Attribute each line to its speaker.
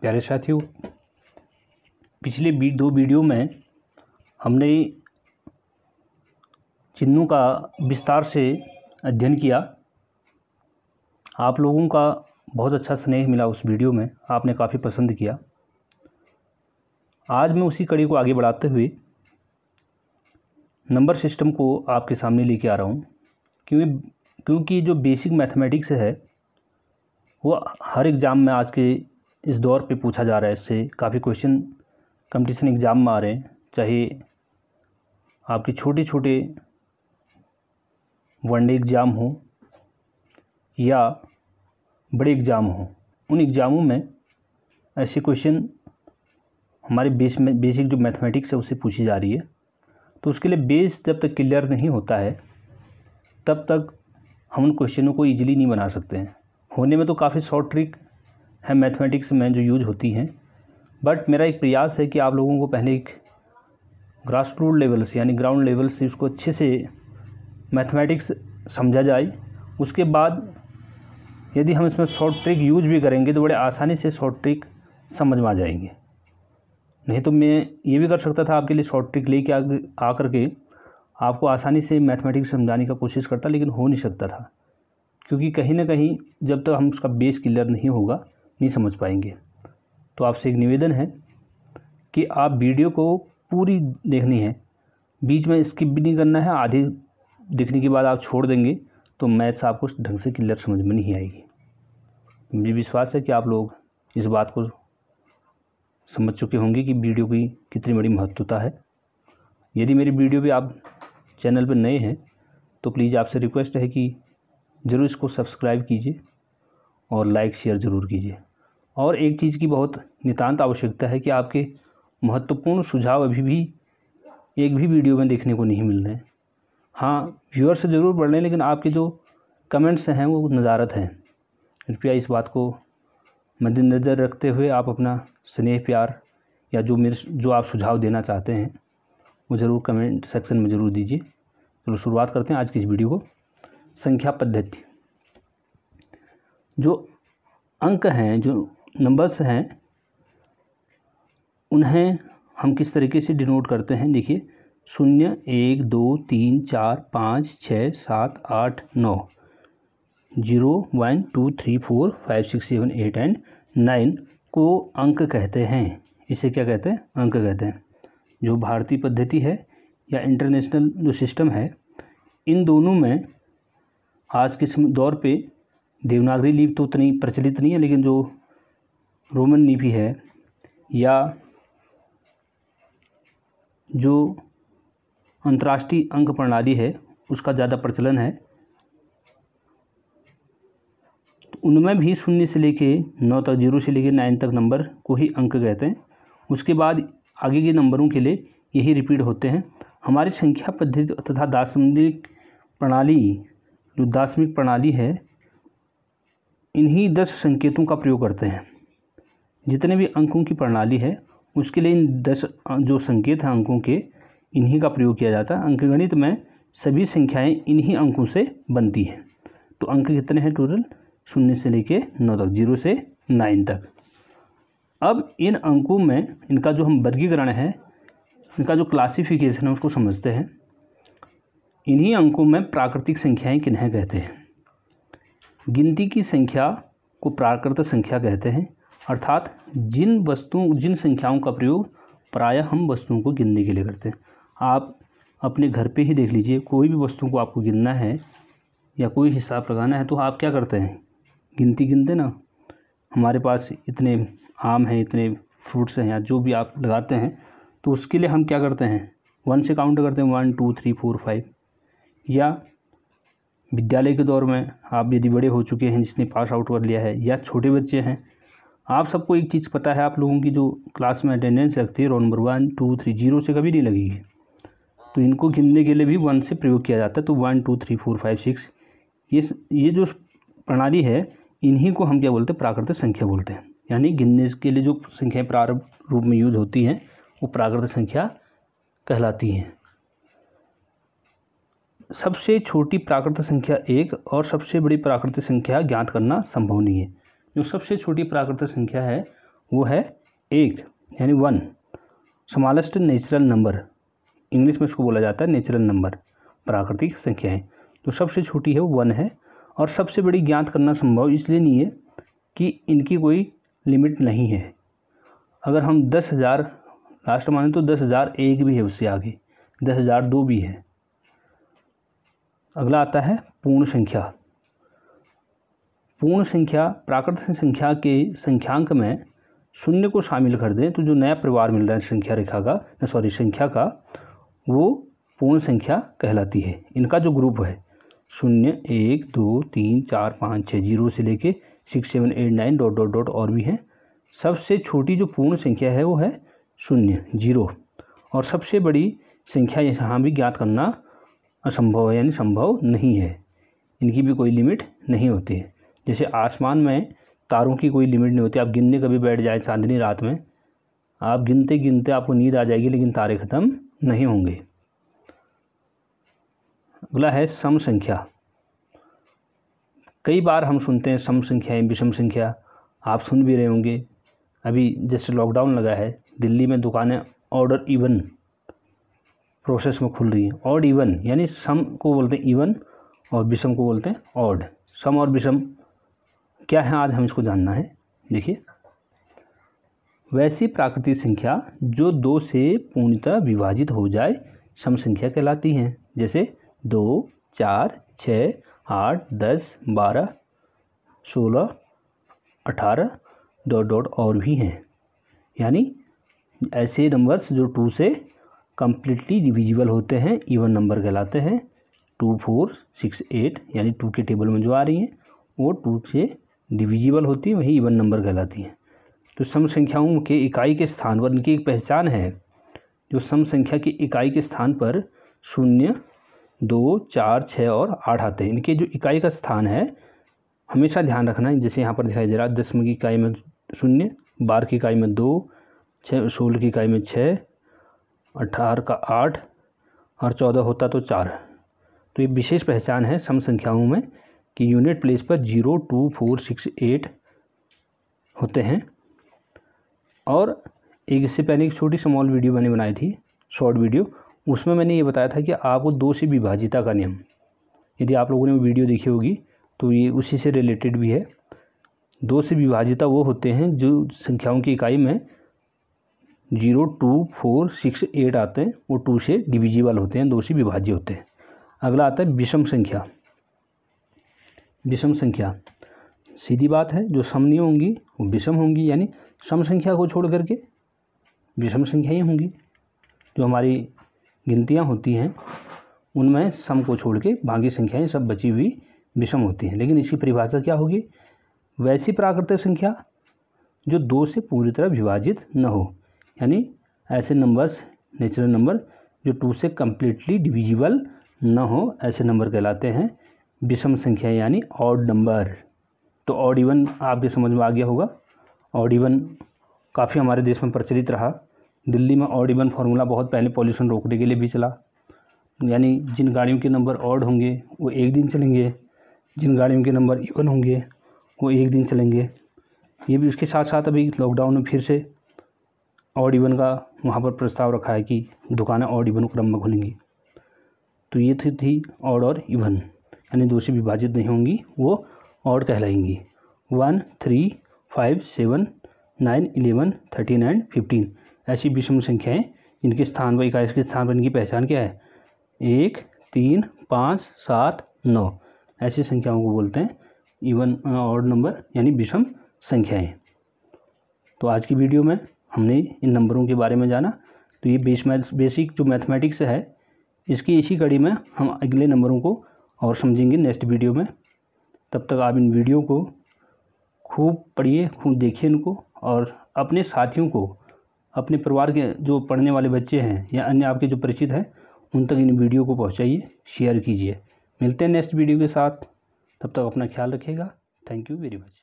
Speaker 1: प्यारे साथियों पिछले दो वीडियो में हमने चिन्हों का विस्तार से अध्ययन किया आप लोगों का बहुत अच्छा स्नेह मिला उस वीडियो में आपने काफ़ी पसंद किया आज मैं उसी कड़ी को आगे बढ़ाते हुए नंबर सिस्टम को आपके सामने लेके आ रहा हूँ क्योंकि क्योंकि जो बेसिक मैथमेटिक्स है वो हर एग्ज़ाम में आज के इस दौर पे पूछा जा रहा है इससे काफ़ी क्वेश्चन कंपटीशन एग्ज़ाम में आ रहे हैं चाहे आपके छोटे छोटे वनडे एग्ज़ाम हो या बड़े एग्ज़ाम हो उन एग्ज़ामों में ऐसे क्वेश्चन हमारे बेस में बेसिक जो मैथमेटिक्स है उससे पूछी जा रही है तो उसके लिए बेस जब तक क्लियर नहीं होता है तब तक हम उन क्वेश्चनों को ईजिली नहीं बना सकते हैं होने में तो काफ़ी शॉर्ट ट्रिक है मैथमेटिक्स में जो यूज होती हैं बट मेरा एक प्रयास है कि आप लोगों को पहले एक ग्रास रूट लेवल से यानी ग्राउंड लेवल से उसको अच्छे से मैथमेटिक्स समझा जाए उसके बाद यदि हम इसमें शॉर्ट ट्रिक यूज भी करेंगे तो बड़े आसानी से शॉर्ट ट्रिक समझ में आ जाएंगे नहीं तो मैं ये भी कर सकता था आपके लिए शॉर्ट ट्रिक लेके आ, आ करके आपको आसानी से मैथमेटिक्स समझाने का कोशिश करता लेकिन हो नहीं सकता था क्योंकि कहीं ना कहीं जब तक तो हम उसका बेस क्लियर नहीं होगा नहीं समझ पाएंगे तो आपसे एक निवेदन है कि आप वीडियो को पूरी देखनी है बीच में स्किप भी नहीं करना है आधी देखने के बाद आप छोड़ देंगे तो मैथ्स आपको ढंग से क्लियर समझ में नहीं आएगी मुझे विश्वास है कि आप लोग इस बात को समझ चुके होंगे कि वीडियो की कितनी बड़ी महत्वता है यदि मेरी वीडियो भी आप चैनल पर नए हैं तो प्लीज़ आपसे रिक्वेस्ट है कि ज़रूर इसको सब्सक्राइब कीजिए और लाइक शेयर ज़रूर कीजिए और एक चीज़ की बहुत नितांत आवश्यकता है कि आपके महत्वपूर्ण सुझाव अभी भी एक भी वीडियो में देखने को नहीं मिल रहे हैं हाँ व्यूअर्स ज़रूर बढ़ रहे हैं लेकिन आपके जो कमेंट्स हैं वो नज़ारत हैं कृपया इस बात को मद्देनज़र रखते हुए आप अपना स्नेह प्यार या जो मेरे जो आप सुझाव देना चाहते हैं वो ज़रूर कमेंट सेक्शन में ज़रूर दीजिए चलो तो शुरुआत करते हैं आज की इस वीडियो को संख्या पद्धति जो अंक हैं जो नंबर्स हैं उन्हें हम किस तरीके से डिनोट करते हैं देखिए शून्य एक दो तीन चार पाँच छः सात आठ नौ zero one two three four five six seven eight and nine को अंक कहते हैं इसे क्या कहते हैं अंक कहते हैं जो भारतीय पद्धति है या इंटरनेशनल जो सिस्टम है इन दोनों में आज के दौर पे देवनागरी लिपि तो उतनी प्रचलित नहीं है लेकिन जो रोमन लिपि है या जो अंतर्राष्ट्रीय अंक प्रणाली है उसका ज़्यादा प्रचलन है तो उनमें भी शून्य से लेके नौ तक जीरो से लेके नाइन तक नंबर को ही अंक कहते हैं उसके बाद आगे के नंबरों के लिए यही रिपीट होते हैं हमारी संख्या पद्धति तथा दार्शनिक प्रणाली जो दार्शनिक प्रणाली है इन्हीं दस संकेतों का प्रयोग करते हैं जितने भी अंकों की प्रणाली है उसके लिए इन दस जो संकेत हैं अंकों के इन्हीं का प्रयोग किया जाता है अंकगणित में सभी संख्याएं इन्हीं अंकों से बनती हैं तो अंक कितने हैं टोटल शून्य से लेके नौ तक जीरो से नाइन तक अब इन अंकों में इनका जो हम वर्गीकरण है इनका जो क्लासिफिकेशन है उसको समझते हैं इन्हीं अंकों में प्राकृतिक संख्याएं किन्हें कहते हैं गिनती की संख्या को प्राकृत संख्या कहते हैं अर्थात जिन वस्तुओं जिन संख्याओं का प्रयोग प्रायः हम वस्तुओं को गिनने के लिए करते हैं आप अपने घर पे ही देख लीजिए कोई भी वस्तु को आपको गिनना है या कोई हिसाब लगाना है तो आप क्या करते हैं गिनती गिनते ना हमारे पास इतने आम हैं इतने फ्रूट्स हैं या जो भी आप लगाते हैं तो उसके लिए हम क्या करते हैं वन से काउंट करते हैं one two three four five या विद्यालय के दौर में आप यदि बड़े हो चुके हैं जिसने पास आउट कर लिया है या छोटे बच्चे हैं आप सबको एक चीज़ पता है आप लोगों की जो क्लास में अटेंडेंस रखती है roll number one two three zero से कभी नहीं लगी है तो इनको गिनने के लिए भी वन से प्रयोग किया जाता है तो one two three four five six ये ये जो प्रणाली है इन्हीं को हम क्या बोलते हैं प्राकृतिक संख्या बोलते हैं यानी गिनने के लिए जो संख्याएँ प्रारंभ रूप में यूज होती हैं वो प्राकृतिक संख्या कहलाती हैं सबसे छोटी प्राकृतिक संख्या एक और सबसे बड़ी प्राकृतिक संख्या ज्ञात करना संभव नहीं है जो सबसे छोटी प्राकृतिक संख्या है वो है एक यानी one smallest natural number English में इसको बोला जाता है नेचुरल नंबर प्राकृतिक संख्याएँ तो सबसे छोटी है वो वन है और सबसे बड़ी ज्ञात करना संभव इसलिए नहीं है कि इनकी कोई लिमिट नहीं है अगर हम दस हज़ार लास्ट माने तो दस हज़ार एक भी है उससे आगे दस हज़ार दो भी है अगला आता है पूर्ण संख्या पूर्ण संख्या प्राकृतिक संख्या के संख्यांक में शून्य को शामिल कर दें तो जो नया परिवार मिल रहा है संख्या रेखा का सॉरी संख्या का वो पूर्ण संख्या कहलाती है इनका जो ग्रुप है शून्य एक दो तीन चार पाँच छः जीरो से लेके six seven eight nine dot dot dot और भी हैं सबसे छोटी जो पूर्ण संख्या है वो है शून्य जीरो और सबसे बड़ी संख्या यहाँ भी ज्ञात करना असंभव है यानी संभव नहीं है इनकी भी कोई लिमिट नहीं होती है जैसे आसमान में तारों की कोई लिमिट नहीं होती आप गिनने कभी बैठ जाए चांदनी रात में आप गिनते गिनते आपको नींद आ जाएगी लेकिन तारे ख़त्म नहीं होंगे अगला है सम संख्या कई बार हम सुनते हैं सम संख्याएँ विषम संख्या आप सुन भी रहे होंगे अभी जैसे लॉकडाउन लगा है दिल्ली में दुकानें ऑर्डर इवन प्रोसेस में खुल रही हैं ऑड इवन यानी सम को बोलते हैं इवन और विषम को बोलते हैं ऑड सम और विषम क्या है आज हम इसको जानना है देखिए वैसी प्राकृतिक संख्या जो दो से पूर्णतः विभाजित हो जाए सम संख्या कहलाती हैं जैसे दो चार छः आठ दस बारह सोलह अठारह डॉट डॉट और भी हैं यानी ऐसे नंबर्स जो टू से कम्प्लीटली डिविजिबल होते हैं इवन नंबर कहलाते हैं टू फोर सिक्स एट यानी टू के टेबल में जो आ रही हैं वो टू से डिविजिबल होती है वही इवन नंबर कहलाती हैं तो सम संख्याओं के इकाई के स्थान पर इनकी एक पहचान है जो सम संख्या की इकाई के स्थान पर शून्य दो चार छः और आठ आते हैं इनके जो इकाई का स्थान है हमेशा ध्यान रखना है जैसे यहाँ पर दिखाई दे रहा है दसवीं की इकाई में शून्य बारह की इकाई में दो छः सोलह की इकाई में छः अठारह का आठ और चौदह होता तो चार तो ये विशेष पहचान है सम संख्याओं में कि यूनिट प्लेस पर zero two four six eight होते हैं और एक इससे पहले एक छोटी स्मॉल वीडियो मैंने बनाई थी शॉर्ट वीडियो उसमें मैंने ये बताया था कि आपको दो से विभाजिता का नियम यदि आप लोगों ने वो वीडियो देखी होगी तो ये उसी से रिलेटेड भी है दो से विभाजिता वो होते हैं जो संख्याओं की इकाई में zero two four six eight आते हैं वो टू से डिविजिबल होते हैं दो से विभाज्य होते हैं अगला आता है विषम संख्या विषम संख्या सीधी बात है जो सम नहीं होंगी वो विषम होंगी यानी सम संख्या को छोड़ करके विषम संख्या ही होंगी जो हमारी गिनतियाँ होती हैं उनमें सम को छोड़ के बाकी संख्याएँ सब बची हुई विषम होती हैं लेकिन इसकी परिभाषा क्या होगी वैसी प्राकृतिक संख्या जो दो से पूरी तरह विभाजित न हो यानी ऐसे नंबर्स नेचुरल नंबर जो टू से कम्प्लीटली डिविजिबल न हो ऐसे नंबर कहलाते हैं विषम संख्या यानी ऑड नंबर तो ऑड इवन आपके समझ में आ गया होगा ऑड इवन काफ़ी हमारे देश में प्रचलित रहा दिल्ली में ऑड इवन फार्मूला बहुत पहले पॉल्यूशन रोकने के लिए भी चला यानी जिन गाड़ियों के नंबर ऑड होंगे वो एक दिन चलेंगे जिन गाड़ियों के नंबर इवन होंगे वो एक दिन चलेंगे ये भी उसके साथ साथ अभी लॉकडाउन में फिर से ऑड इवन का वहाँ पर प्रस्ताव रखा है कि दुकानें ऑड इवन क्रम में खुलेंगी तो ये थी थी ऑड और इवन यानी दो से विभाजित नहीं होंगी वो और कहलाएंगी one three five seven nine eleven thirteen and fifteen ऐसी विषम संख्याएं जिनके स्थान पर इकाई के स्थान पर इनकी पहचान क्या है एक तीन पाँच सात नौ ऐसी संख्याओं को बोलते हैं इवन और नंबर यानी विषम संख्याएं तो आज की वीडियो में हमने इन नंबरों के बारे में जाना तो ये बेस बेसिक जो मैथमेटिक्स है इसकी इसी कड़ी में हम अगले नंबरों को और समझेंगे नेक्स्ट वीडियो में तब तक आप इन वीडियो को खूब पढ़िए खूब देखिए इनको और अपने साथियों को अपने परिवार के जो पढ़ने वाले बच्चे हैं या अन्य आपके जो परिचित हैं उन तक इन वीडियो को पहुंचाइए शेयर कीजिए मिलते हैं नेक्स्ट वीडियो के साथ तब तक अपना ख्याल रखिएगा थैंक यू वेरी मच